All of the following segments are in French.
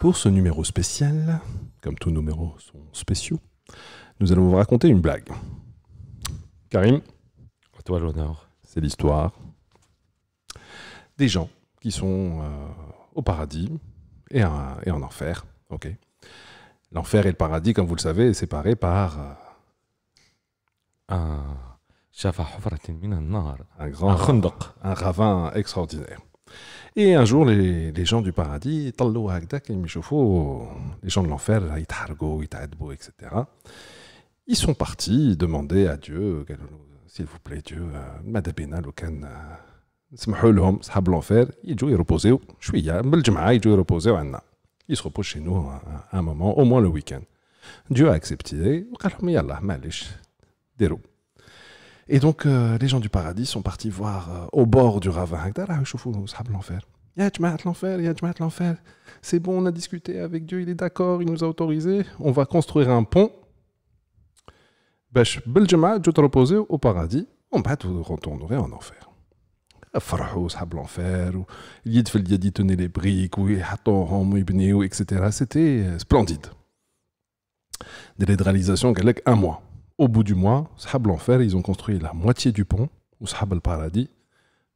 Pour ce numéro spécial, comme tous numéros sont spéciaux, nous allons vous raconter une blague. Karim toi l'honneur. C'est l'histoire des gens qui sont euh, au paradis et, en enfer. Ok. L'enfer et le paradis, comme vous le savez, est séparé par un, grand un ravin extraordinaire. Et un jour, les, gens du paradis, les gens de l'enfer, etc., ils sont partis demander à Dieu, s'il vous plaît, Dieu, euh, madabena lokan. Euh, ils se repose chez nous un moment, au moins le week-end. Dieu a accepté. Dieu a accepté. Et donc, euh, les gens du paradis sont partis voir euh, au bord du ravin. l'enfer. l'enfer, l'enfer. C'est bon, on a discuté avec Dieu, il est d'accord, il nous a autorisé. On va construire un pont. Besh Beljema, je te reposé au paradis. On va tout retourner en enfer. Farahous, hab l'enfer. Yidfel Yadi tenait les briques. Oui, Hatorom, Ibnéo, etc. C'était euh, splendide. Des rédralisations, un mois. au bout du mois, Sahab l'enfer, ils ont construit la moitié du pont, ou Sahab le paradis,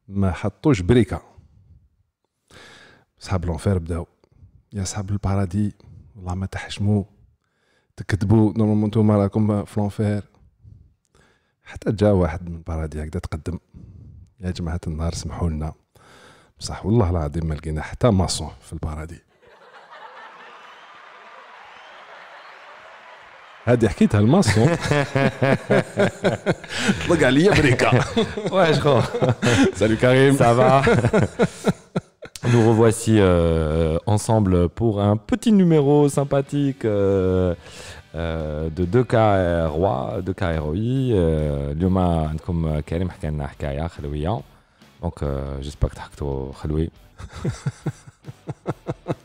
mais Hattouj Brika. Sahab l'enfer, bdaou. يا صاحب البارادي والله ما تحشموا تكذبوا نورمالمون نتوما راكم في لونفير حتى جا واحد من البارادي هكذا تقدم يا جماعة النار سمحوا لنا بصح والله العظيم ما لقينا حتى ماسون في البارادي Salut Karim. هالماسون طلق Ouais, بريكا Salut Karim Ça va Nous revoici euh, euh, ensemble pour un petit numéro sympathique euh, de 2K Roi, 2K ROI. comme Karim, Donc, j'espère que tu as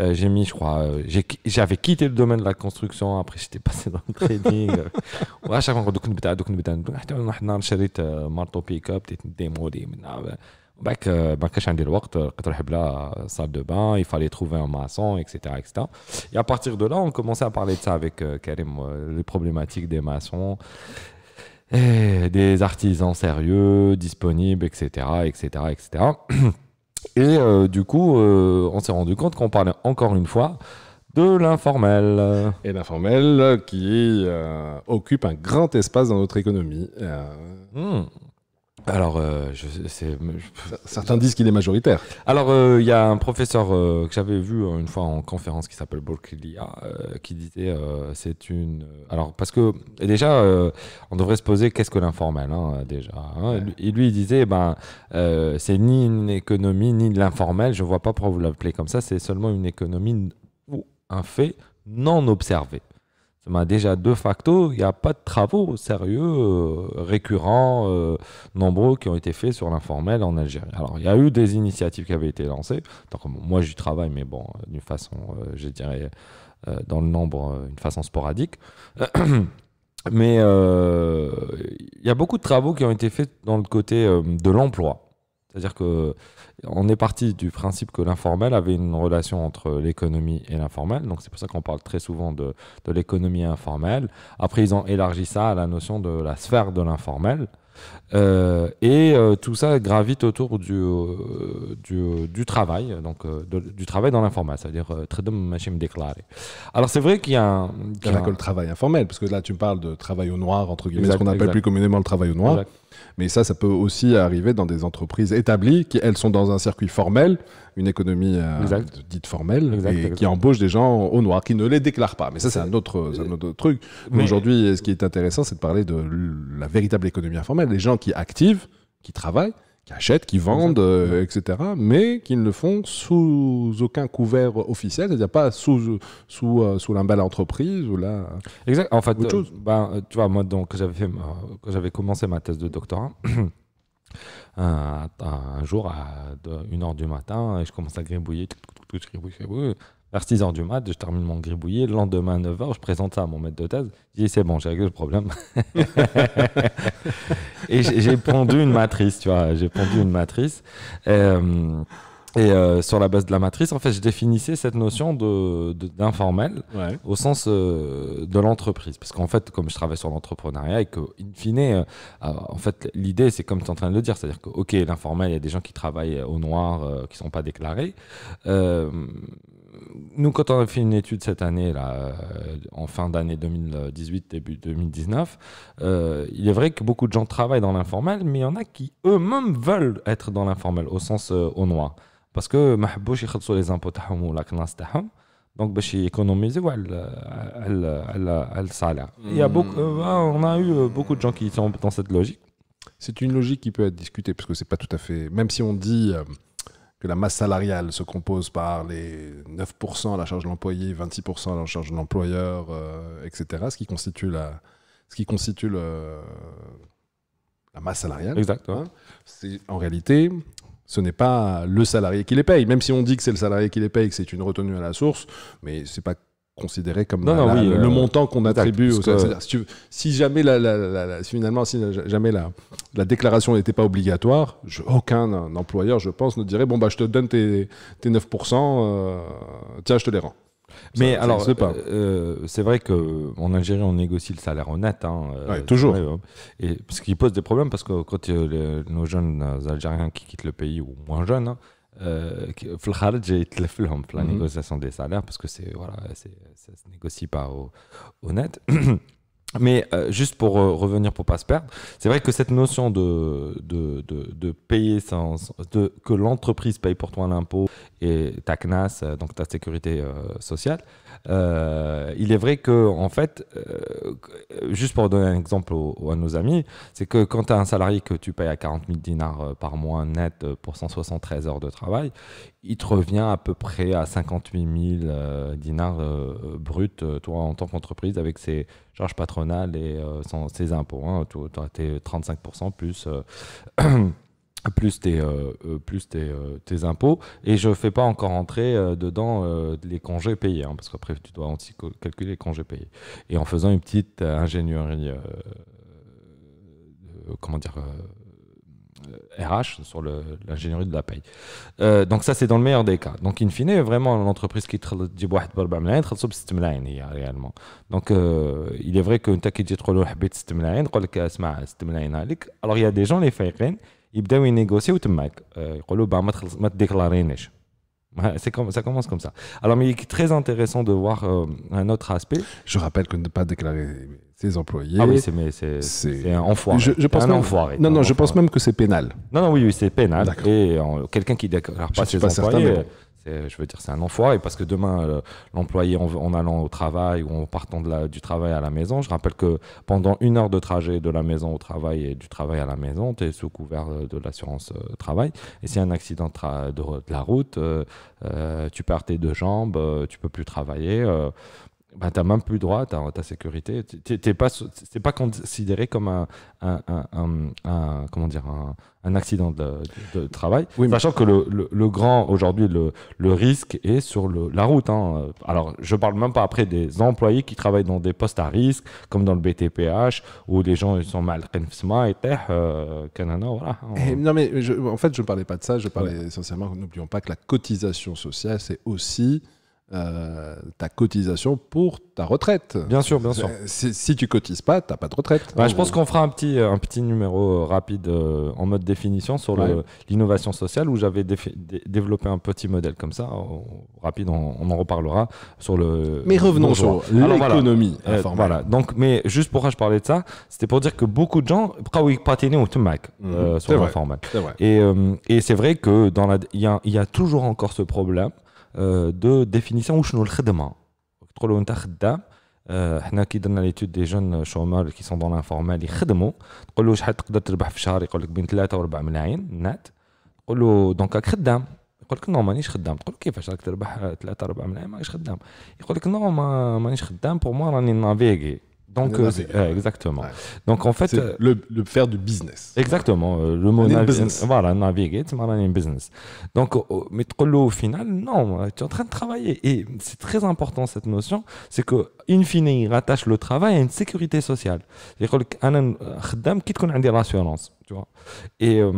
Euh, j'ai mis, je crois, euh, j'avais quitté le domaine de la construction, après j'étais passé dans le trading. Euh, à chaque fois, on a dit بتاع حتى واحد النهار شريت مارتو des... اب بديت نديمودي منها باك quand كانش a الوقت لقيت salle de bain, il fallait trouver un maçon, etc., etc. Et à partir de là, on commençait à parler de ça avec Karim, les problématiques des maçons. des artisans sérieux, disponibles, etc., etc., etc. Et euh, du coup, euh, on s'est rendu compte qu'on parlait encore une fois de l'informel. Et l'informel qui euh, occupe un grand espace dans notre économie. Hmm alors, euh, certains disent qu'il est majoritaire. Alors, euh, il y a un professeur euh, que j'avais vu une fois en conférence qui s'appelle Bolkilia, qui disait c'est une. Alors, parce que déjà, on devrait se poser qu'est-ce que l'informel hein, déjà. il hein. lui, il disait ben, c'est ni une économie ni de l'informel. Je ne vois pas pourquoi vous l'appelez comme ça. C'est seulement une économie ou un fait non observé déjà de facto, il n'y a pas de travaux sérieux, euh, récurrents, euh, nombreux qui ont été faits sur l'informel en Algérie. Alors, il y a eu des initiatives qui avaient été lancées. Donc, moi, j'y travaille, mais bon, euh, d'une façon, je dirais, dans le nombre, une façon sporadique. Mais il y a beaucoup de travaux qui ont été faits dans le côté de l'emploi. C'est-à-dire que on est parti du principe que l'informel avait une relation entre l'économie et l'informel. Donc c'est pour ça qu'on parle très souvent de, de l'économie informelle. Après, ils ont élargi ça à la notion de la sphère de l'informel. Euh, et euh, tout ça gravite autour du, euh, du, travail, donc du travail dans l'informat, c'est-à-dire de machine déclarer Alors c'est vrai qu'il y a un. y le travail informel, parce que là tu me parles de travail au noir, entre guillemets, exact, ce qu'on appelle plus communément le travail au noir. Mais ça, ça peut aussi arriver dans des entreprises établies qui, elles, sont dans un circuit formel, une économie dite formelle, et qui embauche des gens au noir, qui ne les déclarent pas. Mais ça, c'est un, un autre, truc. Mais, aujourd'hui, ce qui est intéressant, c'est de parler de la véritable économie informelle, les gens qui qui activent, qui travaillent, qui achètent, qui vendent, euh, etc., mais qui ne le font sous aucun couvert officiel, c'est-à-dire pas sous, sous, euh, entreprise ou là. Exact. En fait, euh, ben, tu vois, moi, donc, j'avais fait, j'avais commencé ma thèse de doctorat. un, jour à 1h du matin, je commence à gribouiller, vers 6 heures du mat, je termine mon gribouillé. Le lendemain, 9h, je présente ça à mon maître de thèse. Je dis, c'est bon, j'ai réglé le problème. et j'ai pondu une matrice, tu vois. J'ai pondu une matrice. Euh, et euh, sur la base de la matrice, en fait, je définissais cette notion d'informel de, de au sens euh, de l'entreprise. Parce qu'en fait, comme je travaille sur l'entrepreneuriat et que, in fine, en fait, l'idée, c'est comme tu es en train de le dire, c'est-à-dire que, OK, l'informel, il y a des gens qui travaillent au noir, qui ne sont pas déclarés, nous, quand on a fait une étude cette année, là, euh, en fin d'année 2018, début 2019, euh, il est vrai que beaucoup de gens travaillent dans l'informel, mais il y en a qui eux-mêmes veulent être dans l'informel, au sens euh, au noir. Parce que mahbouch sur les impôts hum hum. donc باش suis économisé, il y a beaucoup bah, on a eu beaucoup de gens qui sont dans cette logique c'est une logique qui peut être discutée parce que c'est pas tout à fait même si on dit que la masse salariale se compose par les 9% à la charge de l'employé, 26% à la charge de l'employeur, euh, etc., ce qui constitue la, ce qui constitue le, la masse salariale. Exact. Hein. C'est, en réalité, ce n'est pas le salarié qui les paye, même si on dit que c'est le salarié qui les paye, que c'est une retenue à la source, mais c'est pas considéré comme le euh, montant qu'on attribue. Au, si, jamais la, finalement si jamais la, la déclaration n'était pas obligatoire, aucun employeur, je pense, ne dirait bon bah je te donne tes, 9%, euh, tiens je te les rends. Mais alors, euh, c'est vrai qu'en Algérie, on négocie le salaire honnête. Hein, toujours. et, ce qui pose des problèmes parce que quand nos jeunes Algériens qui quittent le pays, ou moins jeunes, hein, euh, euh, la mhm. négociation des salaires, parce que c'est, voilà, c'est, ça se négocie pas au, au net. Mais euh, juste pour euh, revenir, pour pas se perdre, c'est vrai que cette notion de, de, de, payer sans, de, que l'entreprise paye pour toi l'impôt et ta CNAS, euh, donc ta sécurité sociale, il est vrai que, en fait, juste pour donner un exemple à nos amis, c'est que quand tu as un salarié que tu payes à 40 000 dinars par mois net pour 173 heures de travail, il te revient à peu près à 58 000 dinars bruts, toi, en tant qu'entreprise, avec ses charge patronale et euh, ses impôts. Hein, tu as tes 35% plus. Euh, plus euh, tes, impôts. Et je ne fais pas encore entrer dedans les congés payés, hein, parce qu'après, tu dois aussi calculer les congés payés. Et en faisant une petite ingénierie, comment dire, RH, euh, sur l'ingénierie de la paie. Euh, donc ça, c'est dans le meilleur des cas. Donc in fine, vraiment, l'entreprise qui dit « 6 millions, elle a réellement. Donc euh, il est vrai qu'une fois que tu as dit « Je vais faire 6 mois », tu vas dire « 6 Alors il y a des gens, les faillants, ils vont négocier avec toi. Euh, ils vont dire « Bon, ne vais pas déclarer. » Comme, ça commence comme ça. Alors, mais il est très intéressant de voir euh, un autre aspect. Je rappelle qu'on ne peut pas déclarer... Ces employés. Ah c'est, mais un enfoiré. Je, pense même... Non, non, je pense même que c'est pénal. Non, non, oui, c'est pénal. Et euh, quelqu'un qui déclare pas je ses je veux dire, c'est un enfoiré parce que demain, euh, l'employé en, allant au travail ou en partant du travail à la maison, je rappelle que pendant une heure de trajet de la maison au travail et du travail à la maison, tu es sous couvert euh, de l'assurance travail. Et si un accident de, la route, tu perds tes deux jambes, tu peux plus travailler bah, tu n'as même plus droit à ta sécurité. Tu n'est pas, pas considéré comme un, un, comment dire, un, accident de, travail. Oui, Sachant que le, le, grand, aujourd'hui, le, le, risque est sur la route. Hein. Alors, je ne parle même pas après des employés qui travaillent dans des postes à risque, comme dans le BTPH, où les gens ils sont mal euh, Non, mais en fait, je ne parlais pas de ça. Je parlais essentiellement, n'oublions pas que la cotisation sociale, c'est aussi euh, ta cotisation pour ta retraite. Bien sûr, bien sûr. Si, tu cotises pas, t'as pas de retraite. je pense qu'on fera un petit, euh, un petit numéro euh, rapide en mode définition sur l'innovation sociale où j'avais développé un petit modèle comme ça, rapide, on, en reparlera sur le. Mais revenons sur l'économie voilà, Donc, mais juste pourquoi je parlais de ça, c'était pour dire que beaucoup de gens patiner au Tumac sur l'informel. Et, et c'est vrai que dans la, il y a toujours encore ce problème دو ديفينيسيون وشنو الخدمه تقول له انت خدام حنا كي درنا ليتود دي جون شومور كي سون دون لانفورمال يخدموا تقول له شحال تقدر تربح في الشهر يقول لك بين 3 و 4 ملايين نات تقول له دونك راك خدام يقول لك نو مانيش خدام تقول كيفاش راك تربح 3 4 ملايين مانيش خدام يقول لك نو مانيش خدام بور موا راني نافيغي Donc, euh, exactement. Donc, en fait. Euh, le, faire du business. Exactement. Euh, le mot business. Voilà, naviguer, c'est un business. Donc, oh, oh, mais au final, non, tu es en train de travailler. Et c'est très important cette notion, c'est que, in fine, il rattache le travail à une sécurité sociale. C'est-à-dire qu'un qui a des rassurances, tu vois. Et.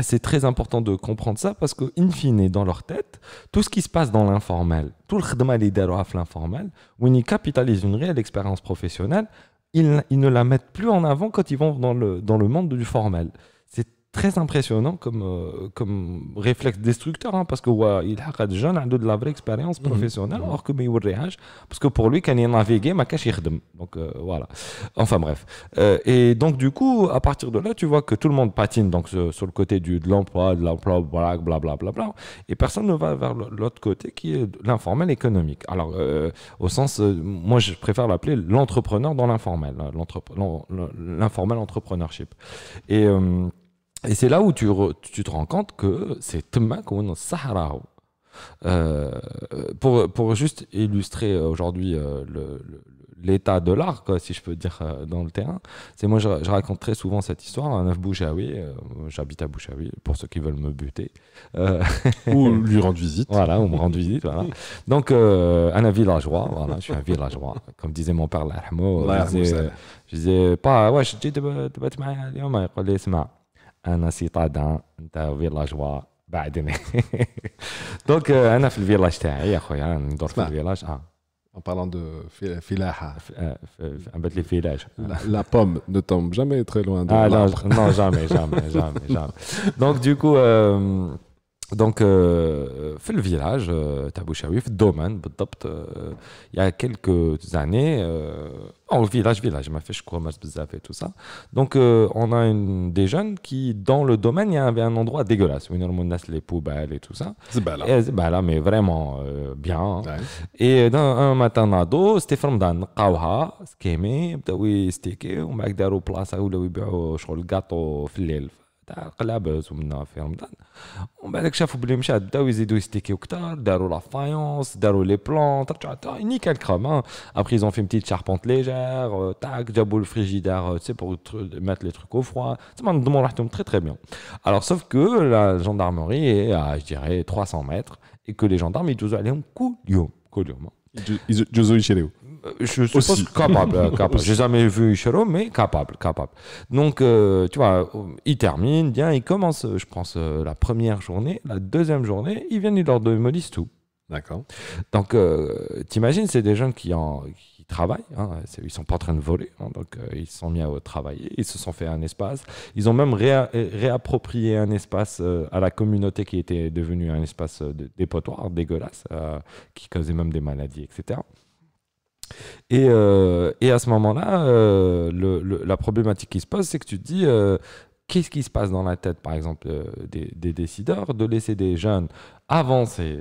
Ah, c'est très important de comprendre ça parce que, fine, dans leur tête, tout ce qui se passe dans l'informel, tout le khidma l'idéalaf l'informel, où ils capitalisent une réelle expérience professionnelle, ils, ils, ne la mettent plus en avant quand ils vont dans dans le monde du formel très impressionnant comme, euh, comme réflexe destructeur hein, parce que il a jeune de la vraie expérience mhm. professionnelle alors mhm. que mais parce que pour lui quand il est navigué ma donc euh, voilà enfin bref euh, et donc du coup à partir de là tu vois que tout le monde patine donc sur le côté du de l'emploi de l'emploi bla bla bla bla et personne ne va vers l'autre côté qui est l'informel économique alors au sens moi je préfère l'appeler l'entrepreneur dans l'informel hein, l'informel entrepreneurship et et c'est là où tu, te rends compte que c'est Tma comme Sahara. Euh, pour, juste illustrer euh, aujourd'hui euh, l'état de l'art, si je peux dire, dans le terrain, c'est moi, je, je, raconte très souvent cette histoire. Un neuf Bouchaoui, j'habite à Bouchaoui, pour ceux qui veulent me buter. ou lui rendre visite. Voilà, ou me rendre visite. Voilà. Donc, un villageois, voilà, je suis un villageois. Comme disait mon père, je je disais pas, ouais, je dis, tu vas te marier, انا سيتادان انت فيلاجوا بعدني دونك انا في الفيلاج تاعي En parlant de filaha. Un euh, euh, La, pomme ne tombe jamais très loin de ah, non, jamais, jamais, jamais, Donc, du coup, euh, donc, euh, euh, le village, dans euh, domaine, il y a quelques années, en oh, village, village, m'a fait je crois, fait tout ça. Donc, on a des jeunes qui, dans le domaine, il y avait un endroit dégueulasse, où il y les poubelles et tout ça. C'est bien là. mais vraiment bien. Hein. Et un, un matin, ado, c'était formé d'un kawha, où le gâteau, tais qu'la ben tout le monde fait un peu on va dire que ça faut bien le montrer t'as aussi des douilles stickers plus tard dans la faïence dans les plans tac tac il n'y après ils ont fait une petite charpente légère tac déjà boule frigidaire tu sais pour mettre les trucs au froid ça marche dans très très bien alors sauf que la gendarmerie est je dirais 300 cents mètres et que les gendarmes ils doivent aller en colium colium ils doivent aller chez eux euh, je suppose Aussi. capable, hein, capable. J'ai jamais vu Ishiro, mais capable, capable. Donc, euh, tu vois, il termine, bien, il commence, je pense, euh, la première journée, la deuxième journée, ils viennent, ils leur démolissent tout. D'accord. Donc, tu t'imagines, c'est des gens qui, en, qui travaillent, hein, ils sont pas en train de voler, hein, donc ils sont mis à travailler, ils se sont fait un espace, ils ont même réapproprié un espace à la communauté qui était devenu un espace de dépotoir dégueulasse, qui causait même des maladies, etc. Et, et, à ce moment-là, la problématique qui se pose, c'est que tu te dis, qu'est-ce qui se passe dans la tête, par exemple, des, décideurs, de laisser des jeunes avancer,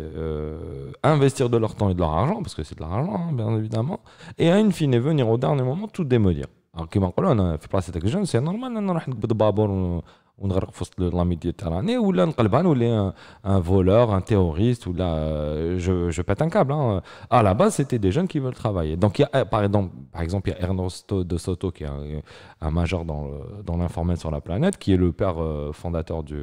investir de leur temps et de leur argent, parce que c'est de l'argent, argent bien évidemment, et à une fin et venir au dernier moment tout démolir. Alors qu'il m'ont dit, on a fait placer des jeunes, c'est normal, on a fait ou في où لا est un voleur, un voleur un terroriste ou euh, pète un je hein. à la base c'était des jeunes qui veulent travailler donc euh, par exemple il y a Ernesto de Soto qui est un, major dans dans l'informel sur la planète qui est le père euh, fondateur du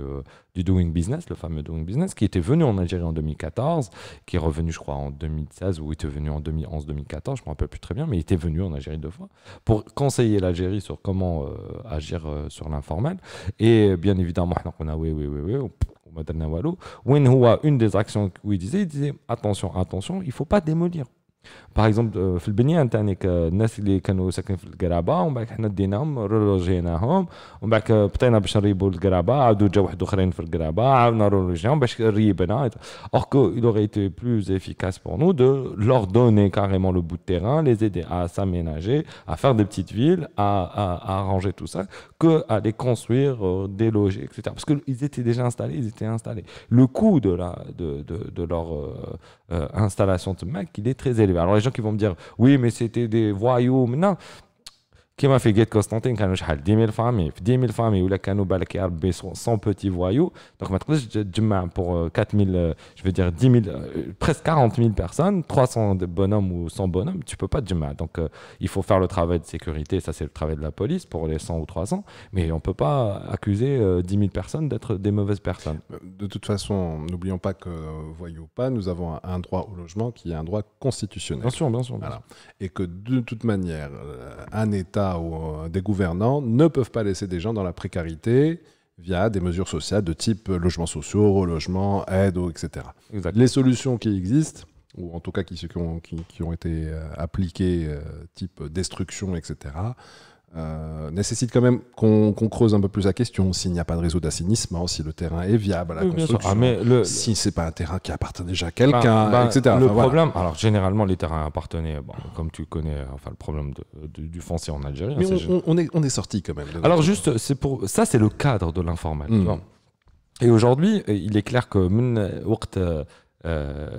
du Doing Business, le fameux Doing Business, qui était venu en Algérie en 2014, qui est revenu, je crois, en 2016, ou était venu en 2011-2014, je ne me rappelle plus très bien, mais il était venu en Algérie deux fois, pour conseiller l'Algérie sur comment euh, agir euh, sur l'informel. Et bien évidemment, on a oui, oui, oui, oui. Une des actions où il disait, il disait attention, attention, il ne faut pas démolir par exemple euh, il aurait été plus efficace pour nous de leur donner carrément le bout de terrain les aider à s'aménager à faire des petites villes à, à, arranger tout ça que à les construire déloger, euh, des logis etc parce qu'ils étaient déjà installés ils étaient installés le coût de la de, de, de leur euh, installation de Mac il est très élevé alors les gens qui vont me dire, oui, mais c'était des voyous. Mais non, كيما في جيت كونستانتين كانوا شحال 10000 فامي في 10000 فامي ولا كانوا بالك يا ربي 100 بوتي فوايو pour 4 euh, 000, euh, je veux 4000 10 000, 10000 40 40000 personnes, 300 bonhommes ou 100 bonhommes tu peux pas du mal. donc euh, il faut faire le travail de sécurité ça c'est le travail de la police pour les 100 ou 300 mais on peut pas accuser 10 000 personnes d'être des mauvaises personnes de toute façon n'oublions pas que voyou ou pas nous avons un droit au logement qui est un droit constitutionnel bien sûr bien sûr, et que de toute manière un état ou euh, des gouvernants ne peuvent pas laisser des gens dans la précarité via des mesures sociales de type euh, logements sociaux, relogements, aide, etc. Les solutions qui existent, ou en tout cas qui, ont, été euh, appliquées, type destruction, etc., euh, nécessite quand même qu'on creuse un peu plus la question. S'il n'y a pas de réseau d'assainissement, si le terrain est viable, la construction, ah, mais le, si c'est pas un terrain qui appartient déjà à ben, quelqu'un, ben, etc. Le problème, alors généralement les terrains appartenaient, bon, comme tu connais, enfin le problème de, du foncier en Algérie. Hein, mais on, est, on, est, sorti quand même. alors juste, c'est pour ça, c'est le cadre de l'informel. Hmm. Et aujourd'hui, il est clair que euh,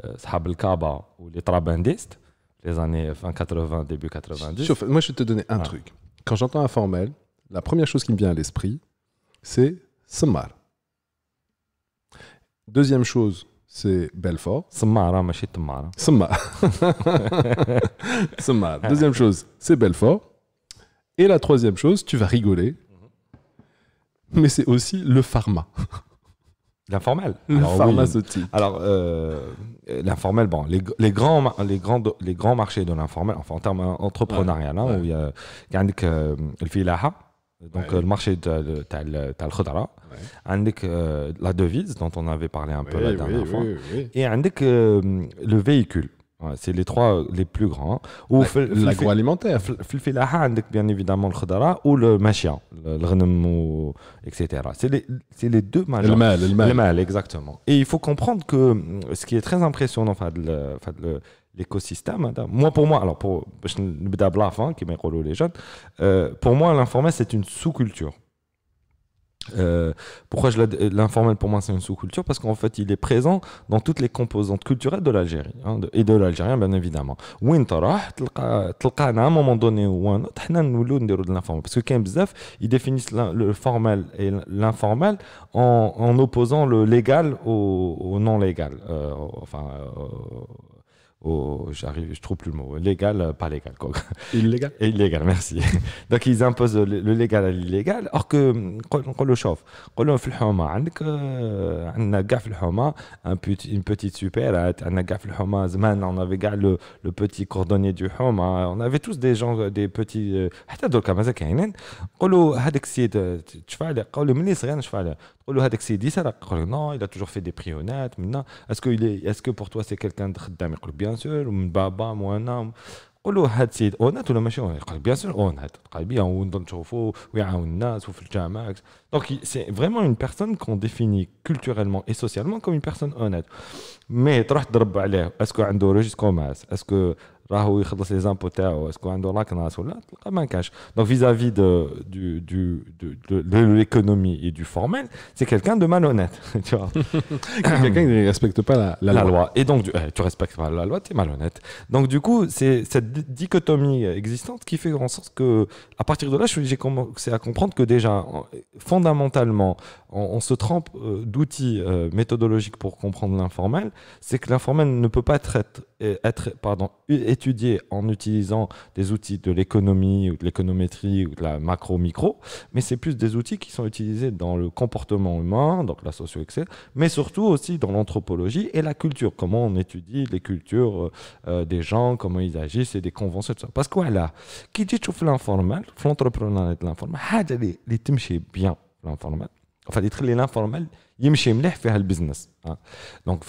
ou les Trabandistes, les années 80, début 90. moi, je vais te donner un truc. Quand j'entends informel, la première chose qui me vient à l'esprit, c'est Samar. Deuxième chose, c'est Belfort. Samara, machi Smar. Samara. Deuxième chose, c'est Belfort. Et la troisième chose, tu vas rigoler, mais c'est aussi le pharma. L'informel. pharmaceutique. Alors, euh, l'informel, bon, les, les, grands, les, grands, les grands marchés de l'informel, enfin en termes entrepreneurial, hein, où il y a euh, le Filaha, donc euh, le marché de al que la devise dont on avait parlé un peu la dernière fois, et le véhicule c'est les trois euh, les plus grands. Hein. Ou l'agroalimentaire. Filfilaha, عندك bien évidemment le khadara ou le machia, le etc. C'est les, les deux majeurs. Le mâle, le mal. exactement. Et il faut comprendre que ce qui est très impressionnant, enfin, l'écosystème, hein, moi pour moi, alors pour, qui les jeunes, euh, pour moi l'informatique c'est une sous-culture. Euh, pourquoi l'informel pour moi c'est une sous-culture Parce qu'en fait il est présent dans toutes les composantes culturelles de l'Algérie hein, et de l'Algérien bien évidemment. à un moment donné ou un autre, de l'informel. Parce que quand ils définissent le formel et l'informel en, opposant le légal au, non légal. Euh, enfin. Euh, Oh, j'arrive, je trouve plus le mot, légal, euh, pas légal. Quoi. Illégal Illégal, merci. Donc ils imposent le, légal à l'illégal, alors que, on le chauffe, on le fait le un une petite super, on a gaffe le zman, on avait gaffe le, le petit cordonnier du homa, on avait tous des gens, des petits, حتى دوكا مازال كاينين قولوا هذاك السيد تشفع قولوا مني صغير نشفع له قولوا هذاك السيد يسرق قولوا non il a toujours fait des prionnades maintenant est-ce que il est est-ce que pour toi c'est quelqu'un de خدام يقول bien بيان سور ومن بابا وانا قول هاد السيد اونات ولا ماشي اونات قال بيان سور اونات قال بيان ونشوفو ويعاون الناس وفي الجامع دونك سي فريمون اون بيرسون كون ديفيني كولتوريلمون اي سوسيالمون كوم اون بيرسون اونات مي تروح تضرب عليه اسكو عنده روجيس كوماس اسكو donc vis-à-vis تاعو de l'économie et du formel c'est quelqu'un de malhonnête quelqu'un qui ne respecte pas la, loi. et donc eh, tu, respectes pas la loi tu es malhonnête donc du coup c'est cette dichotomie existante qui fait en sorte que à partir de là j'ai commencé à comprendre que déjà fondamentalement on, on se trempe euh, d'outils euh, méthodologiques pour comprendre l'informel c'est que l'informel ne peut pas être être pardon, étudié en utilisant des outils de l'économie ou de l'économétrie ou de la macro-micro, mais c'est plus des outils qui sont utilisés dans le comportement humain, donc la socio-excès, mais surtout aussi dans l'anthropologie et la culture, comment on étudie les cultures euh, euh, des gens, comment ils agissent et des conventions, de ça. Parce que voilà, qui dit tout l'informel, l'entrepreneuriat de l'informel, ah, les bien l'informel, فدي تخلي لانفورمال يمشي مليح في business hein. donc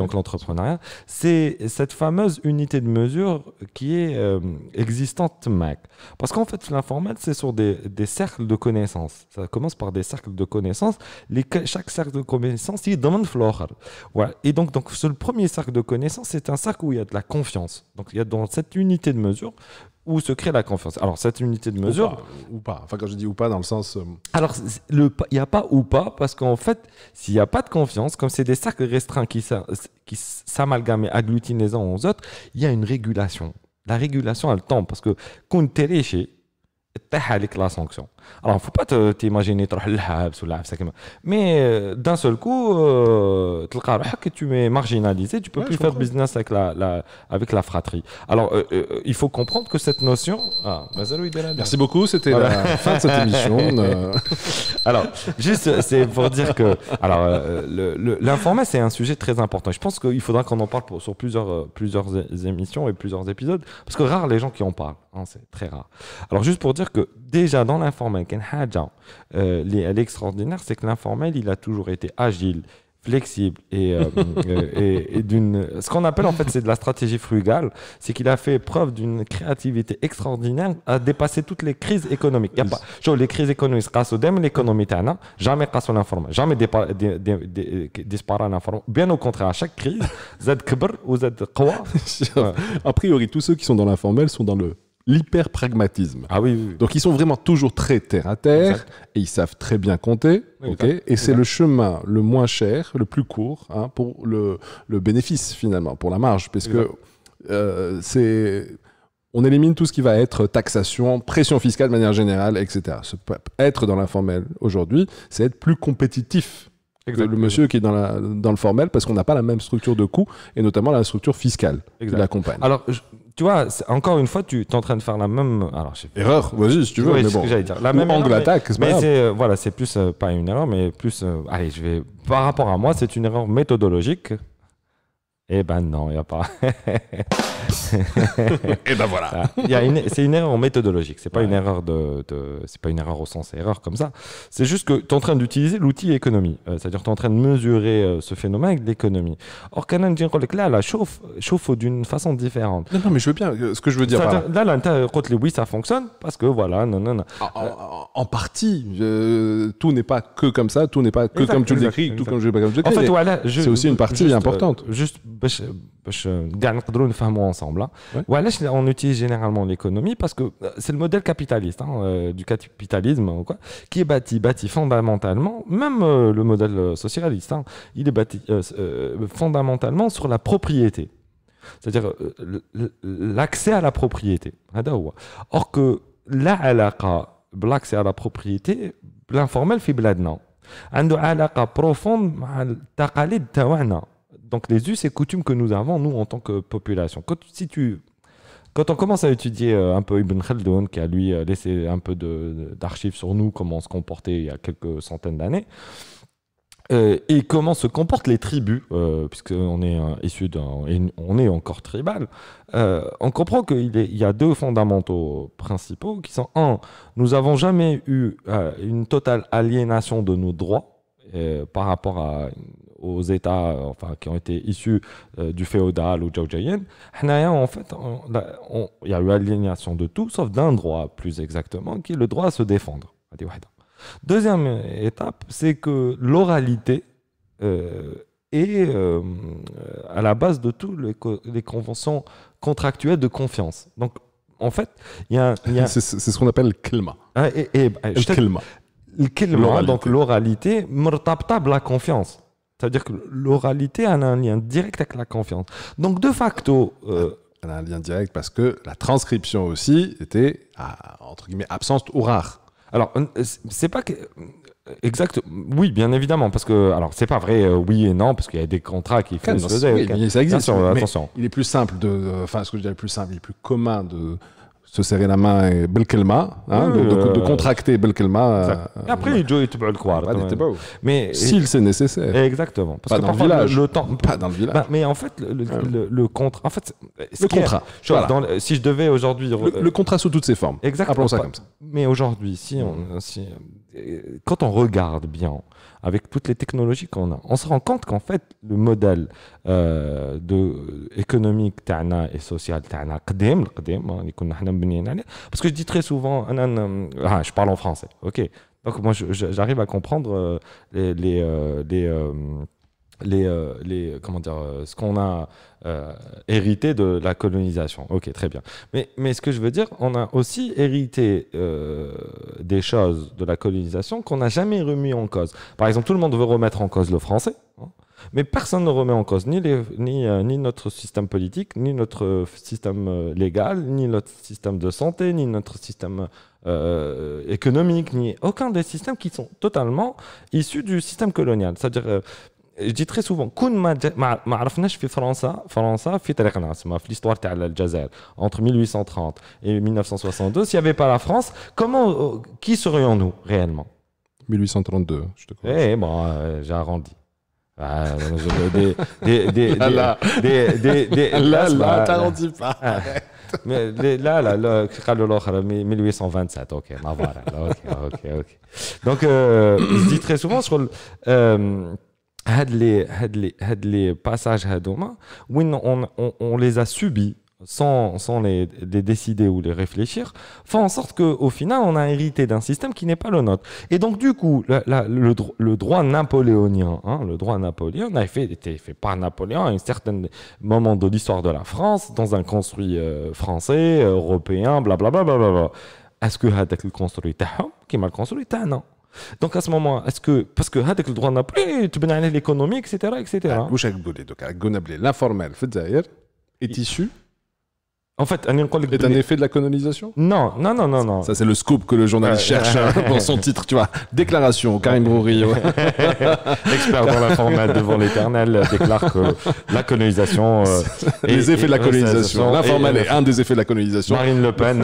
donc l'entrepreneuriat c'est cette fameuse unité de mesure qui est euh, existante parce qu'en fait l'informel c'est sur des, cercles de connaissances ça commence par des cercles de connaissances les chaque cercle de connaissances il demande floral voilà et donc donc le premier cercle de connaissances c'est un cercle où il y a de la confiance donc il y a dans cette unité de mesure où se crée la confiance. Alors cette unité de mesure... Ou pas. Enfin quand je dis ou pas dans le sens... Euh, Alors il n'y a pas ou pas parce qu'en fait s'il n'y a pas de confiance, comme c'est des cercles restreints qui, qui s'amalgament et agglutinent les uns aux autres, il y a une régulation. La régulation elle tombe parce que quand tu es chez tu la sanction. Alors, faut pas t'imaginer tu Mais euh, d'un seul coup, euh, que tu es marginalisé, tu peux plus faire business avec la, avec la fratrie. Alors, euh, il faut comprendre que cette notion. Ah, Merci beaucoup, c'était la fin de cette émission. alors, juste, c'est pour dire que alors l'informat c'est un sujet très important. Je pense qu'il faudra qu'on en parle sur plusieurs plusieurs émissions et plusieurs épisodes parce que rares les gens qui en parlent. Hein, c'est très rare. Alors, juste pour dire que Déjà, dans l'informel, hein, euh, l'extraordinaire, c'est que l'informel, il a toujours été agile, flexible euh, euh, et, d'une. Ce qu'on appelle en fait, c'est de la stratégie frugale. C'est qu'il a fait preuve d'une créativité extraordinaire à dépasser toutes les crises économiques. Y les crises économiques, grâce au DEM, l'économie jamais grâce à l'informel, jamais disparaît l'informel. Bien au contraire, à chaque crise, vous ou Z A priori, tous ceux qui sont dans l'informel sont dans le l'hyper-pragmatisme. Ah Donc ils sont vraiment toujours très terre à terre et ils savent très bien compter. et c'est le chemin le moins cher, le plus court hein, pour le, bénéfice finalement, pour la marge, parce que euh, on élimine tout ce qui va être taxation, pression fiscale de manière générale, etc. être dans l'informel aujourd'hui, c'est être plus compétitif Le monsieur qui est dans, la, dans le formel, parce qu'on n'a pas la même structure de coût, et notamment la structure fiscale de la compagnie Alors, tu vois, encore une fois, tu es en train de faire la même. Erreur, vas-y, si tu veux. mais bon. ce que dire. La même angle d'attaque, Mais, c'est, euh, voilà, c'est plus, euh, pas une erreur, mais plus. Euh, allez, je vais. Par rapport à moi, c'est une erreur méthodologique eh ben non, il n'y a pas. Et eh ben voilà. Ah, c'est une erreur méthodologique. C'est pas une erreur de, c'est pas une erreur au sens erreur comme ça. C'est juste que tu es en train d'utiliser l'outil économie. Euh, c'est-à-dire tu es en train de mesurer euh, ce phénomène avec l'économie. Or Canan là, la chauffe, chauffe d'une façon différente. Non, mais je veux bien. Euh, ce que je veux dire. là, là, oui, ça fonctionne parce que voilà, non, non, non. En, partie, tout n'est pas que comme ça. Tout n'est pas que comme tu le décris. Tout comme je, comme je En fait, voilà, c'est aussi une partie importante. juste pour que nous ensemble. On utilise généralement l'économie parce que c'est le modèle capitaliste, hein، euh, du capitalisme, qui est bâti fondamentalement, même euh, le modèle socialiste, hein. il est bâti euh, fondamentalement sur la propriété. C'est-à-dire l'accès à la propriété. C'est ça. Or, l'accès à la propriété, c'est l'informel dans fait pays. Il y a une profonde donc les us et coutumes que nous avons, nous, en tant que population. Quand, quand on commence à étudier euh, un peu Ibn Khaldun, qui a lui euh, laissé un peu d'archives sur nous, comment on se comportait il y a quelques centaines d'années, euh, et comment se comportent les tribus, puisque puisqu'on est issu d'un, on est encore tribal, on comprend qu'il y a deux fondamentaux principaux qui sont un, nous avons jamais eu une totale aliénation de nos droits par rapport à aux États euh, enfin, qui ont été issus euh, du féodal ou Jaojayen, en fait, il y a eu alignation de tout, sauf d'un droit plus exactement, qui est le droit à se défendre. Deuxième étape, c'est que l'oralité euh, est à la base de toutes les, conventions contractuelles de confiance. Donc, en fait, il y a. C'est ce qu'on appelle le kelma. Ah, et, et, bah, le kelma Le donc l'oralité, la confiance. Ça veut dire que l'oralité a un lien direct avec la confiance. Donc, de facto. Euh, elle a un lien direct parce que la transcription aussi était, entre guillemets, absente ou rare. Alors, euh, c'est pas que. Euh, exact. Oui, bien évidemment, parce que alors c'est pas vrai. oui et non, parce qu'il y a des contrats qui font Oui, ça existe. mais attention. Il est plus simple de. Enfin, ce que je dirais, plus simple, il est plus commun de se serrer la main hein, de euh. contracter Belkelma. بالكلمه euh, après ils jouent le croire mais s'il c'est nécessaire exactement parce que parfois le temps pas dans le village bah, mais en fait le contrat en fait le contrat si je devais aujourd'hui le contrat sous toutes ses formes exactement appelons ça comme ça mais aujourd'hui si on si quand on regarde bien, avec toutes les technologies qu'on a, on se rend compte qu'en fait, le modèle euh, de, euh, économique et social, hein, parce que je dis très souvent, ah, je parle en français, ok. Donc moi, j'arrive à comprendre euh, les, les, euh, les les, euh, les comment dire, euh, ce qu'on a euh, hérité de la colonisation. Ok, très bien. Mais, mais ce que je veux dire, on a aussi hérité des choses de la colonisation qu'on n'a jamais remis en cause. Par exemple, tout le monde veut remettre en cause le français. Hein, mais personne ne remet en cause ni, ni, ni, notre système politique, ni notre système légal, ni notre système de santé, ni notre système économique, ni aucun des systèmes qui sont totalement issus du système colonial. C'est-à-dire, euh, je تري سوفون كون entre 1830 et 1962 s'il n'y avait pas la France comment euh, qui serions-nous réellement 1832 je te crois. Eh bon euh, j'ai arrondi là, ah, ah là. Des, pas. Ah. Mais là, là, là, 1827, ok, là. ok, ok, ok. Donc, je dis très souvent sur هاد لي هاد لي هاد les a subis sans les, décider ou les réfléchir font en sorte que au final on a hérité d'un système qui n'est pas le nôtre et donc du coup le, le, droit napoléonien hein, le droit napoléon a été fait par Napoléon à un certain moment de l'histoire de la France dans un construit euh, français européen blablabla bla bla bla est-ce que le construit hein, qui m'a construit hein, non donc à ce moment, est-ce que parce que avec le droit d'appel, tu peux ah, à l'économie etc etc. Où chaque l'informel est issu en fait, est un effet de la colonisation Non, non, non, non, non. Ça, c'est le scoop que le journaliste cherche hein, dans son titre, tu vois. Déclaration, Karim Rourio Expert dans l'informel devant l'éternel euh, déclare que la colonisation. Euh, Les effets de la colonisation. L'informel est un des effets de la colonisation. Marine Le Pen.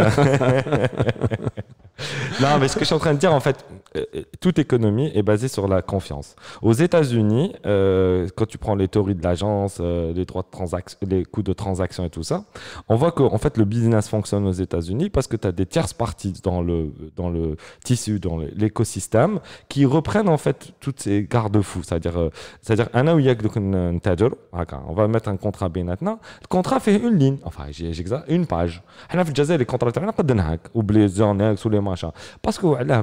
non, mais ce que je suis en train de dire, en fait, euh, euh, toute économie est basée sur la confiance. Aux États-Unis, euh, quand tu prends les théories de l'agence, les droits de transaction, les coûts de transaction et tout ça, on voit que fait le business fonctionne aux États-Unis parce que tu as des tierces parties dans le dans le tissu, dans l'écosystème qui reprennent en fait toutes ces garde-fous, c'est-à-dire c'est-à-dire on va mettre un contrat maintenant. le contrat fait une ligne, enfin une page. les contrats, ou les machins parce que là,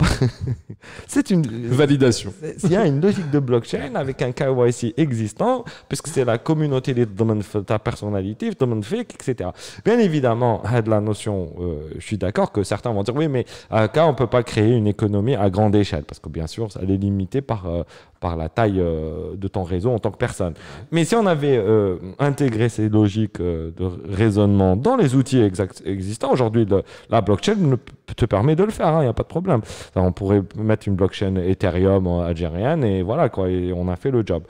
c'est une validation. Il y a une logique de blockchain avec un KYC existant, puisque c'est la communauté des de ta personnalité, domaine fake, etc. Bien évidemment, de la notion, euh, je suis d'accord que certains vont dire oui, mais à euh, cas on peut pas créer une économie à grande échelle, parce que bien sûr, elle est limitée par euh, par la taille de ton réseau en tant que personne. Mais si on avait intégré ces logiques de raisonnement dans les outils existants, aujourd'hui, la blockchain ne peut te permet de le faire, il hein, n'y a pas de problème. on pourrait mettre une blockchain Ethereum algérienne et voilà, quoi, on a fait le job.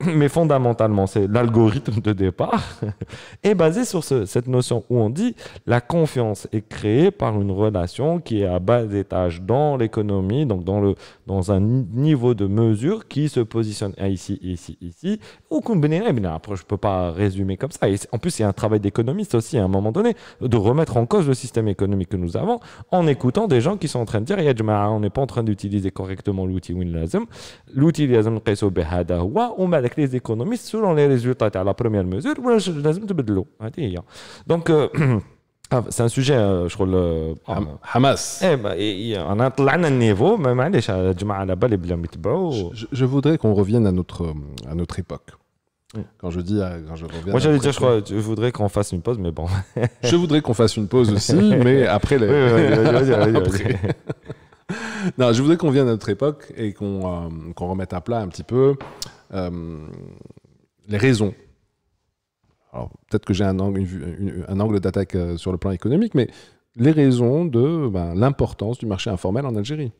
mais fondamentalement, c'est l'algorithme de départ, est basé sur cette notion où on dit la confiance est créée par une relation qui est à bas étage dans l'économie, donc dans, le, dans un niveau de mesure qui se positionne ici, ici, ici, ou Après, je ne peux pas résumer comme ça. Et en plus, il y a un travail d'économiste aussi à un moment donné, de remettre en cause le système économique que nous avons en écoutant des gens qui sont en train de dire on n'est pas en train d'utiliser correctement l'outil Winlazem. L'outil les économistes selon les résultats à la première mesure ah, donc euh, ah, euh, je لازم ah, sujet eh ben, je هي hamas سي ان طلعنا النيفو Je voudrais qu'on revienne à notre à notre époque. Mm. Quand je dis, quand je reviens. je, voudrais qu'on fasse une pause, mais bon. je voudrais qu'on fasse une pause aussi, mais après les. non, je voudrais qu'on revienne à notre époque et euh, qu'on remette à plat un petit peu euh, les raisons alors peut-être que j'ai un angle, d'attaque euh, sur le plan économique, mais les raisons de ben, l'importance du marché informel en Algérie.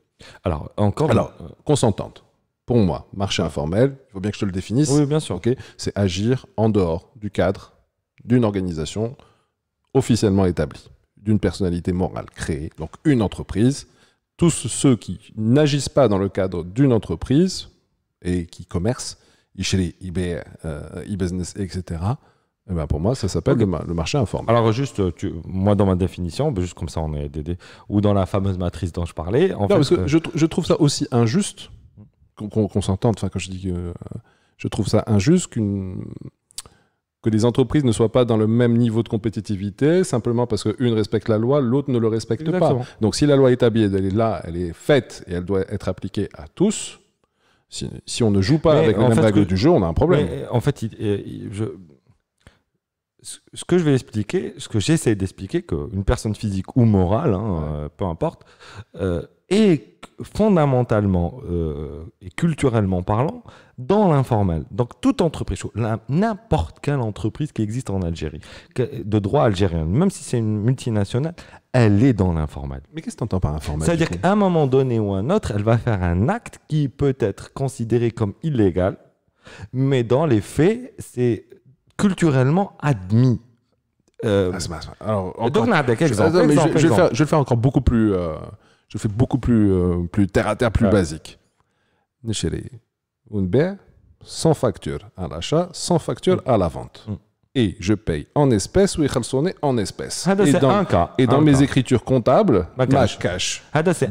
Alors, encore. Euh, consentante. Pour moi, marché informel, il faut bien que je te le définisse. Oui, bien sûr. c'est agir en dehors du cadre d'une organisation officiellement établie, d'une personnalité morale créée, donc une entreprise. Tous ceux qui n'agissent pas dans le cadre d'une entreprise et qui commercent chez les euh, e-business, etc. Eh ben, pour moi, ça s'appelle le, marché informel. Alors juste, moi dans ma définition, ben, juste comme ça on est ou dans la fameuse matrice dont je parlais. En non, fait, parce que euh, je, trouve ça aussi injuste qu'on, s'entende. Enfin, quand je dis que euh, je trouve ça injuste que des entreprises ne soient pas dans le même niveau de compétitivité, simplement parce qu'une respecte la loi, l'autre ne le respecte pas. Donc si la loi établie, elle est là, elle est faite et elle doit être appliquée à tous, si, on ne joue pas avec les mêmes règles du jeu, on a un problème. Euh, en fait, euh, je, ce que je vais expliquer, ce que j'essaie d'expliquer, qu'une personne physique ou morale, hein, euh, peu importe, et fondamentalement euh, et culturellement parlant, dans l'informel. Donc toute entreprise, n'importe quelle entreprise qui existe en Algérie, de droit algérien, même si c'est une multinationale, elle est dans l'informel. Mais qu'est-ce que tu entends par informel C'est-à-dire qu'à un moment donné ou un autre, elle va faire un acte qui peut être considéré comme illégal, mais dans les faits, c'est culturellement admis. Euh, ah, alors, encore... Donc, ah, on exemple, je, je, vais je vais le faire encore beaucoup plus... Euh, je fais beaucoup plus, euh, plus terre à terre, plus basique. basique. Necheri, une sans facture à l'achat, sans facture à la vente. Mm. Et je paye en espèces ou en espèces. Et dans, un cas, et dans mes écritures comptables, cash.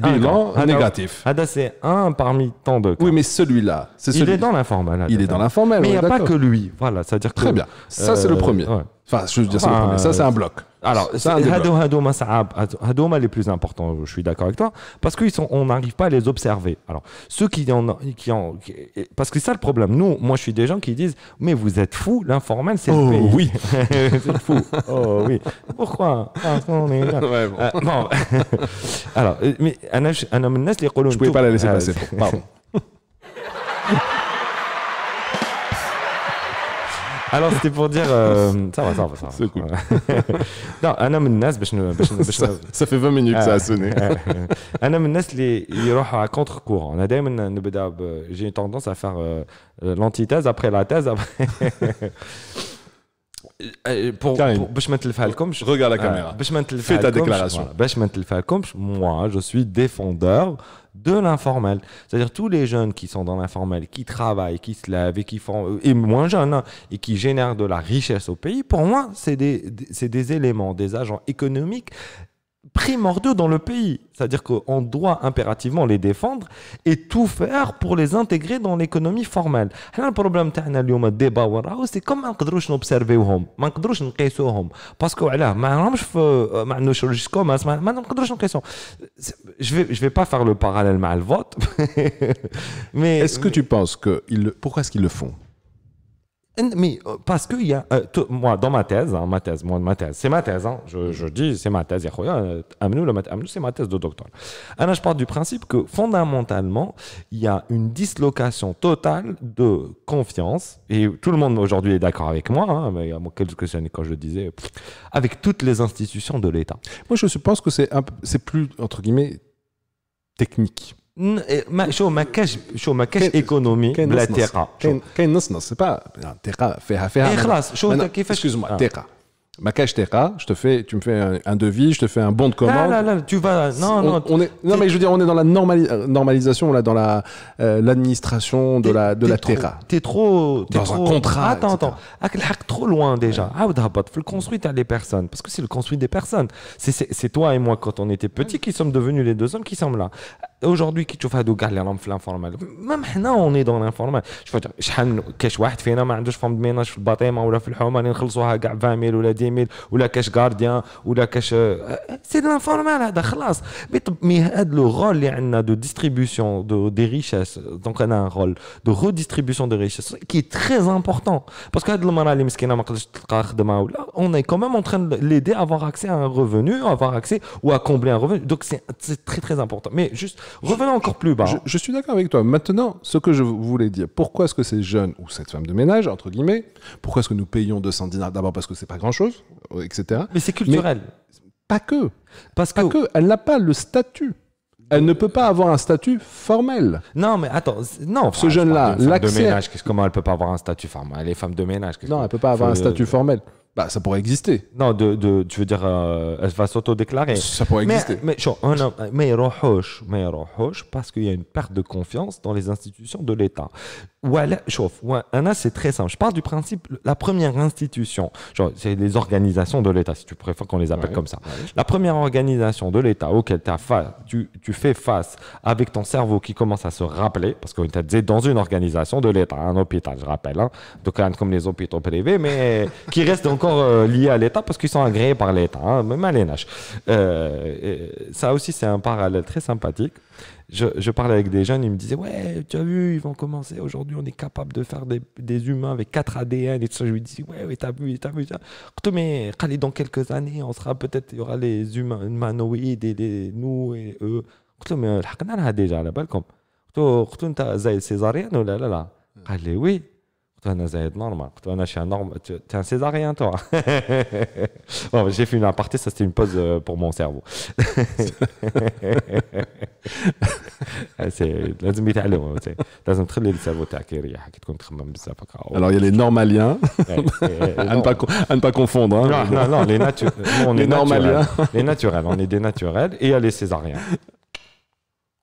Bilan négatif. c'est un parmi tant de cas. Oui, mais celui-là. c'est Celui il est dans l'informel. Il est dans l'informel. Mais il n'y a pas que lui. Voilà, c'est-à-dire Très bien. Ça, c'est le euh, premier. Enfin, je ça, ça c'est un bloc. Euh, alors, Hadouma, les plus importants, je suis d'accord avec toi, parce qu'on n'arrive pas à les observer. Alors, ceux qui qui ont, parce que c'est ça le problème. Nous, moi, je suis des gens qui disent, mais vous êtes fous, l'informel, c'est le oh pays. oui, c'est fou. Oh oui. Pourquoi alors, mais je pouvais pas la laisser euh, passer. Pardon. Alors c'était pour dire euh, ça va ça va ça va. C'est cool. non, un homme de باش ça fait 20 minutes que ça a sonné. Euh, euh, homme de Nas, il est à contre courant. j'ai une tendance à faire l'antithèse après la thèse après Euh, pour, pour regarde la caméra fais ta déclaration moi je suis défendeur de l'informel c'est-à-dire tous les jeunes qui sont dans l'informel qui travaillent qui se lèvent et qui font et moins jeunes hein, et qui génèrent de la richesse au pays pour moi c'est des c'est des éléments des agents économiques primordiaux dans le pays. C'est-à-dire qu'on doit impérativement les défendre et tout faire pour les intégrer dans l'économie formelle. Le problème de débat, c'est comme on peut observer, on peut les Parce que là, je vais, je vais pas faire le parallèle avec le vote. mais, Est-ce que tu penses que pourquoi est-ce qu'ils le font mais euh, parce qu'il y a. Euh, moi, dans ma thèse, hein, ma thèse, moi, ma thèse, c'est ma thèse, hein, je, dis, c'est ma thèse, euh, c'est ma thèse de doctorat. Alors, je pars du principe que fondamentalement, il y a une dislocation totale de confiance, et tout le monde aujourd'hui est d'accord avec moi, il hein, y a quelques années, quand je le disais, avec toutes les institutions de l'État. Moi, je pense que c'est plus, entre guillemets, technique. ما eh, شو ما كاش شو ما كاش ايكونومي بلا ثقه كاين كاين نص نص با الثقه يعني فيها فيها إيه، خلاص شو انت كيفاش الثقه Makashtera, je te fais, tu me fais un, devis, je te fais un bon de ah commande. Là, là, là, tu vas, non, non, on est, non, mais je veux dire, on est dans la normali normalisation, là, dans la euh, l'administration de la de la terra. T'es trop, es dans un contrat. Attends, etc. attends, ah, trop loin déjà. Ah, le construire à les personnes, parce que c'est le construit des personnes. C'est toi et moi quand on était petit qui sommes devenus les deux hommes qui sommes là. Aujourd'hui, qui tu fais de gars l'informel. Même nous, on est dans l'informel. Je veux dire, شحال كاش واحد فينا ما عندوش fais de ménage في البطيمه ولا في الحومه اللي نخلصوها كاع 20 000 ولا 10 ou la cache gardien ou la cache C'est لانفورمال هذا خلاص مي هذا لو رول اللي عندنا دو ديستريبيسيون دو دي ريشيس دونك انا ان رول دو ريديستريبيسيون دو ريشيس كي تري parce باسكو هاد المراه اللي مسكينه ما قدرتش تلقى خدمه ولا اون اي train اون à ليدي افوار à ou à combler un revenu donc c'est très très important mais juste revenons encore plus bas je, je suis d'accord avec toi maintenant ce que je voulais dire pourquoi est-ce que ces jeunes ou cette femme de ménage entre guillemets pourquoi est-ce que nous payons 200 dinars d'abord parce que c'est pas grand chose euh, mais c'est culturel. pas que. Parce que... Elle n'a pas le statut. Elle ne peut pas avoir un statut formel. Non, mais attends, non. Ce jeune-là, l'accès. Comment elle peut pas avoir un statut formel Elle est femme de ménage. Non, elle peut pas avoir un statut formel. Bah, ça pourrait exister. Non, de, de, tu veux dire, euh, elle va s'auto-déclarer. Ça pourrait exister. Mais, il mais, mais parce qu'il y a une perte de confiance dans les institutions de l'État. Voilà, chauffe. c'est très simple. Je parle du principe, la première institution, c'est les organisations de l'État, si tu préfères qu'on les appelle comme ça. la première organisation de l'État auquel as tu, tu, fais face avec ton cerveau qui commence à se rappeler, parce qu'on était dans une organisation de l'État, un hôpital, je rappelle, hein, comme les hôpitaux privés, mais qui reste encore euh, liés à l'État parce qu'ils sont agréés par l'État, hein, même à l'ENH. Euh, euh, ça aussi, c'est un parallèle très sympathique. Je, je parlais avec des jeunes, ils me disaient Ouais, tu as vu, ils vont commencer aujourd'hui, on est capable de faire des, des, humains avec 4 ADN et tout ça. Je lui dis Ouais, ouais t'as vu, as vu ça. Mais dans quelques années, on sera peut-être, il y aura les humains, humanoïdes et nous et eux. Mais on a déjà la balle comme. Tu as ou là là là allez oui « Tu es un césarien, toi ?» J'ai fait une aparté, c'était une pause euh, pour mon cerveau. Alors, il y a les normaliens, à ne pas confondre. Hein. Non, non, les naturels. Les normaliens. Les naturels, on est des naturels. Et il y a les césariens.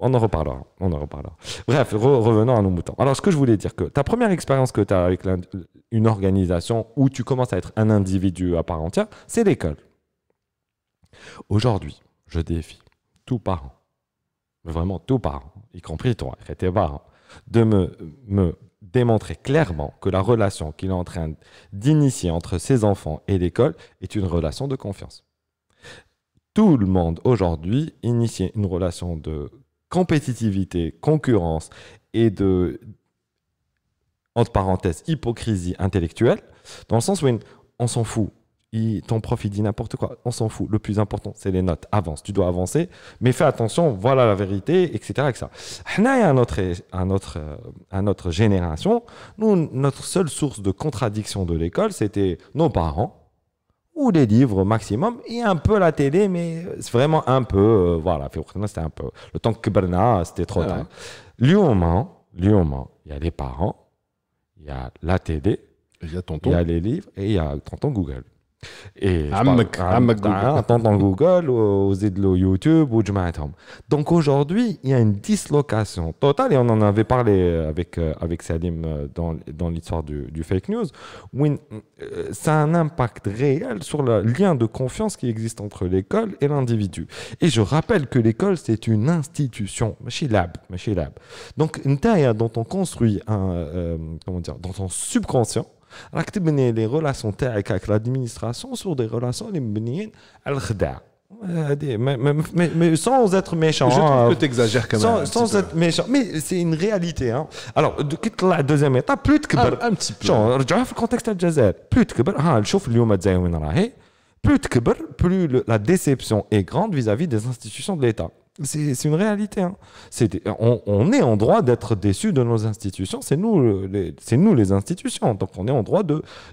On en reparlera. On en reparlera. Bref, revenons à nos moutons. Alors, ce que je voulais dire, que ta première expérience que tu as avec une organisation où tu commences à être un individu à part entière, c'est l'école. Aujourd'hui, je défie tout parent, vraiment tout parent, y compris toi, et tes parents, de me, me démontrer clairement que la relation qu'il est en train d'initier entre ses enfants et l'école est une relation de confiance tout le monde aujourd'hui initie une relation de compétitivité, concurrence et de, entre parenthèses, hypocrisie intellectuelle, dans le sens où on s'en fout. ton prof, dit n'importe quoi, on s'en fout. Le plus important, c'est les notes. Avance, tu dois avancer, mais fais attention, voilà la vérité, etc. À notre, à, génération, nous, notre seule source de contradiction de l'école, c'était nos parents ou des livres maximum et un peu la télé, mais c'est vraiment un peu. Euh, voilà, c'était un peu. Le temps que Bernard, c'était trop tard. Lui, au moment, il y a les parents, il y a la télé, il y a tonton. Il y a les livres et il y a tonton Google. Et hein, dans Google, aux de YouTube ou Donc aujourd'hui, il y a une dislocation totale, et on en avait parlé avec, euh, avec Salim euh, dans, dans l'histoire du, fake news, euh, ça a un impact réel sur le lien de confiance qui existe entre l'école et l'individu. Et je rappelle que l'école, c'est une institution, lab, lab. Donc une taille hein, dont on construit un, comment dire, dont on subconscient, راك تبني لي ريلاسيون تاعك avec l'administration sur des relations اللي مبنيين على الخداع Mais, sans être méchant. Je hein. trouve que quand même. Sans, être méchant. Mais c'est une réalité. Hein. Alors, de, la deuxième étape, plus de كبر. Un, petit peu. شو, رجعها في الكونتكست الجزائر. plus de كبر. ها نشوف اليوم وين راهي. plus de كبر, plus la déception est grande vis à -vis des institutions de l'État. C'est une réalité. Hein. on, est en droit d'être déçu de nos institutions. C'est nous, euh, les, nous les institutions. Donc on est en droit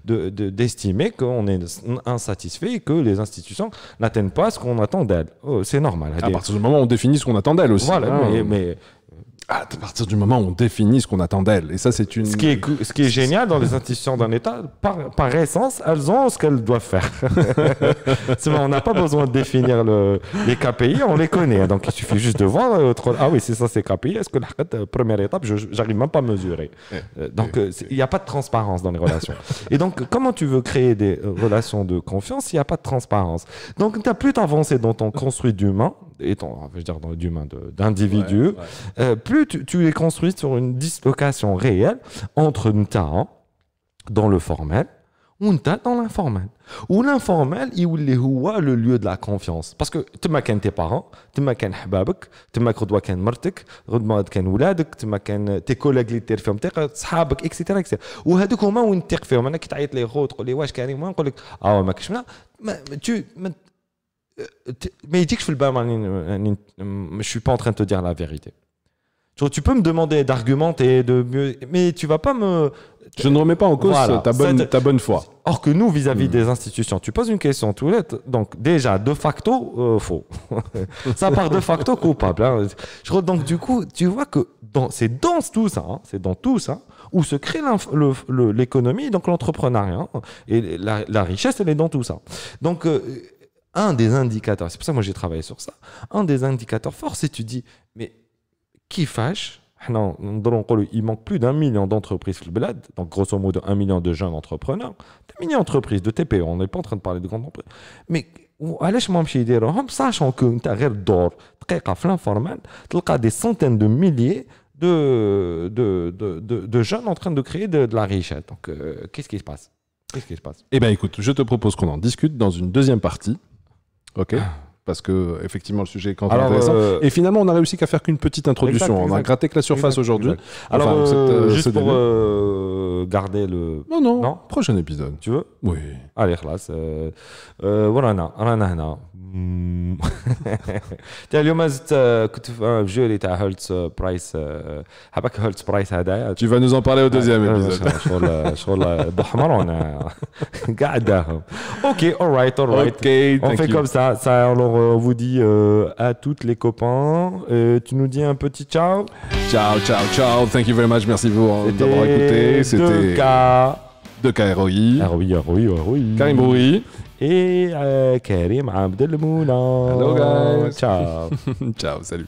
d'estimer de, qu'on est insatisfait et que les institutions n'atteignent pas ce qu'on attend d'elles. Oh, c'est normal. À partir du moment où on définit ce qu'on attend d'elles aussi. Voilà, hein. mais, ah, à partir du moment où on définit ce qu'on attend d'elle. Et ça, c'est une. Ce qui est, ce qui est génial dans les institutions d'un État, par, essence, elles ont ce qu'elles doivent faire. on n'a pas besoin de définir le, les KPI, on les connaît. Hein. Donc il suffit juste de voir. Euh, ah oui, c'est ça, c'est KPI. Est-ce que la euh, première étape, je j'arrive même pas à mesurer. Eh, euh, eh, donc eh. il n'y a pas de transparence dans les relations. Et donc, comment tu veux créer des relations de confiance s'il n'y a pas de transparence Donc, tu as plus avancé dans ton construit d'humain étant, je veux dire, d'individus, euh, plus tu, es construit sur une dislocation réelle entre temps hein, dans le formel ou temps dans l'informel. Ou l'informel, il est le lieu de la confiance. Parce que tu m'as tes parents, tu m'as tes tu m'as tu tu m'as tes collègues tes etc etc. Ah, tu as tu euh, mais il dit que je suis le euh, euh, je suis pas en train de te dire la vérité. Tu peux me demander d'argumenter, de mieux, mais tu vas pas me. Je ne remets pas en cause ta, bonne, ta bonne foi. Or que nous, vis-à-vis hmm. des institutions, tu poses une question tout donc déjà, de facto, faux. Ça part de facto coupable. Hein. Je, donc, du coup, tu vois que c'est dans tout ça, hein, c'est dans tout ça, où se crée l'économie, donc l'entrepreneuriat. Hein, et la, richesse, elle est dans tout ça. Donc, un des indicateurs, c'est pour ça que moi j'ai travaillé sur ça, un des indicateurs forts, c'est tu dis, mais qui fâche non, il manque plus d'un million d'entreprises bled, donc grosso modo un million de jeunes entrepreneurs, des mini entreprises de TPE, on n'est pas en train de parler de grandes entreprises. Mais allez-moi ما نمشي يديروهم sachant que نتاع d'or très formel, c'est tu cas des centaines de milliers de, de, de, de, jeunes en train de créer de, la richesse. Donc, euh, qu'est-ce qui se passe Qu'est-ce qui se passe Eh bien, écoute, je te propose qu'on en discute dans une deuxième partie. Okay parce que effectivement le sujet est quand même intéressant. Euh, Et finalement, on a réussi qu'à faire qu'une petite introduction. on a gratté que la surface aujourd'hui. Alors, euh, euh, juste pour garder le. Non, Prochain épisode. Tu veux Oui. Allez, Voilà, non. Voilà, non, هنا. تاع اليوم كنت في ان جو اللي تاع هولتس برايس حبك هولتس برايس هذايا. Tu vas nous en parler au deuxième ah, épisode. شغل شغل بحمر انا قاعد داهم. اوكي اول رايت اول رايت. On fait comme ça, ça euh, on vous dit euh, à toutes les copains. Euh, tu nous dis un petit ciao. Ciao, ciao, ciao. Thank you very much. Merci pour d'avoir écouté. C'était de Kairoi. Kairoui, Karim Bouri. Et Karim Abdelmouna. Hello guys. Ciao. ciao, salut.